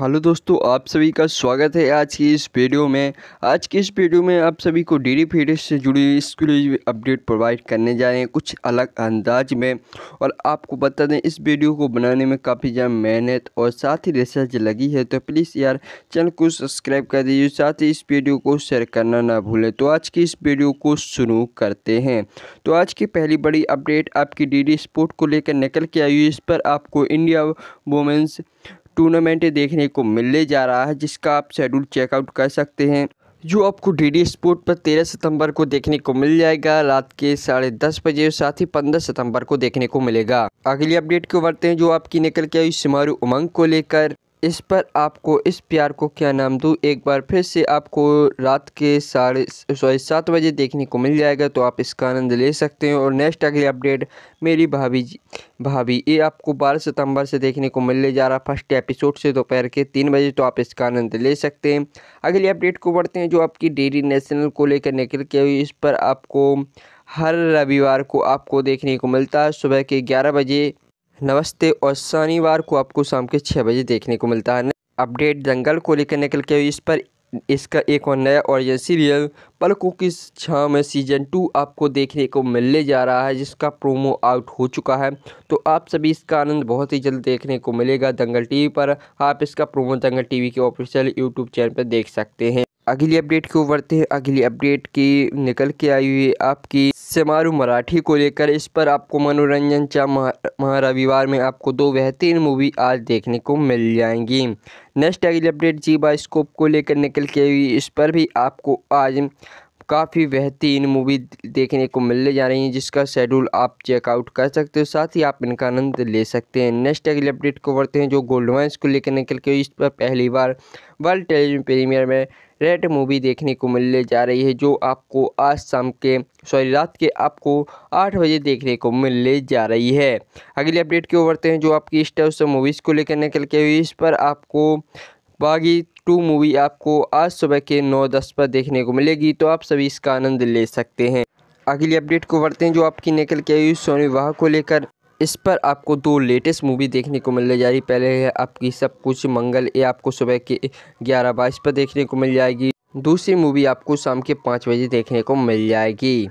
hello दोस्तों आप सभी का स्वागत है आज की इस वीडियो में आज की इस वीडियो में आप सभी को डी फीडर्स से जुड़ी एक्सक्लूसिव अपडेट प्रोवाइड करने जा रहे हैं कुछ अलग अंदाज में और आपको बता दें इस वीडियो को बनाने में काफ़ी ज़्यादा मेहनत और साथ ही रिसर्च लगी है तो प्लीज़ यार चैनल को सब्सक्राइब कर दीजिए साथ ही इस वीडियो को शेयर करना ना भूलें तो आज की इस वीडियो को शुरू करते हैं तो आज की पहली बड़ी अपडेट आपकी डी स्पोर्ट को लेकर निकल के आई हुई इस पर आपको इंडिया वुमेंस टूर्नामेंट देखने को मिलने जा रहा है जिसका आप शेड्यूल चेकआउट कर सकते हैं जो आपको डी डी स्पोर्ट पर तेरह सितंबर को देखने को मिल जाएगा रात के साढ़े दस बजे और साथ ही पंद्रह सितंबर को देखने को मिलेगा अगली अपडेट को बढ़ते हैं जो आपकी निकल के आई सिमारू उमंग को लेकर इस पर आपको इस प्यार को क्या नाम दूँ एक बार फिर से आपको रात के साढ़े सॉरी सात बजे देखने को मिल जाएगा तो आप इसका आनंद ले सकते हैं और नेक्स्ट अगली अपडेट मेरी भाभी जी भाभी ये आपको बारह सितंबर से देखने को मिलने जा रहा फर्स्ट एपिसोड से दोपहर के तीन बजे तो आप इसका आनंद ले सकते हैं अगली अपडेट को बढ़ते हैं जो आपकी डेरी नेशनल को लेकर निकल के हुई इस पर आपको हर रविवार को आपको देखने को मिलता है सुबह के ग्यारह बजे नमस्ते और शनिवार को आपको शाम के छः बजे देखने को मिलता है अपडेट दंगल को लेकर निकल के इस पर इसका एक और नया ऑरिजन सीरियल पलकों की छाँ में सीजन टू आपको देखने को मिलने जा रहा है जिसका प्रोमो आउट हो चुका है तो आप सभी इसका आनंद बहुत ही जल्द देखने को मिलेगा दंगल टीवी पर आप इसका प्रोमो दंगल टीवी के ऑफिशियल यूट्यूब चैनल पर देख सकते हैं अगली अपडेट की ओर बढ़ते हैं अगली अपडेट की निकल के आई हुई आपकी समारू मराठी को लेकर इस पर आपको मनोरंजन चा महा रविवार में आपको दो बेहतरीन मूवी आज देखने को मिल जाएंगी नेक्स्ट अगली अपडेट जी बाइस्कोप को लेकर निकल के आई हुई इस पर भी आपको आज काफ़ी बेहतरीन मूवी देखने को मिलने जा रही हैं जिसका शेड्यूल आप चेकआउट कर सकते हो साथ ही आप इनका आनंद ले सकते हैं नेक्स्ट अगले अपडेट को बढ़ते हैं जो गोल्ड वाइन्स को लेकर निकल के इस पर पहली बार वर्ल्ड टेलीविजन प्रीमियर में रेड मूवी देखने को मिलने जा रही है जो आपको आज शाम के सॉरी रात के आपको आठ बजे देखने को मिलने जा रही है अगले अपडेट की ओर बढ़ते हैं जो आपकी स्टार मूवीज़ को लेकर निकल के हुई इस पर आपको बागी टू मूवी आपको आज सुबह के नौ दस पर देखने को मिलेगी तो आप सभी इसका आनंद ले सकते हैं अगली अपडेट को बढ़ते हैं जो आपकी निकल के आई सोनी वाह को लेकर इस पर आपको दो लेटेस्ट मूवी देखने को मिलने जा रही पहले है आपकी सब कुछ मंगल ये आपको सुबह के ग्यारह बाईस पर देखने को मिल जाएगी दूसरी मूवी आपको शाम के पाँच बजे देखने को मिल जाएगी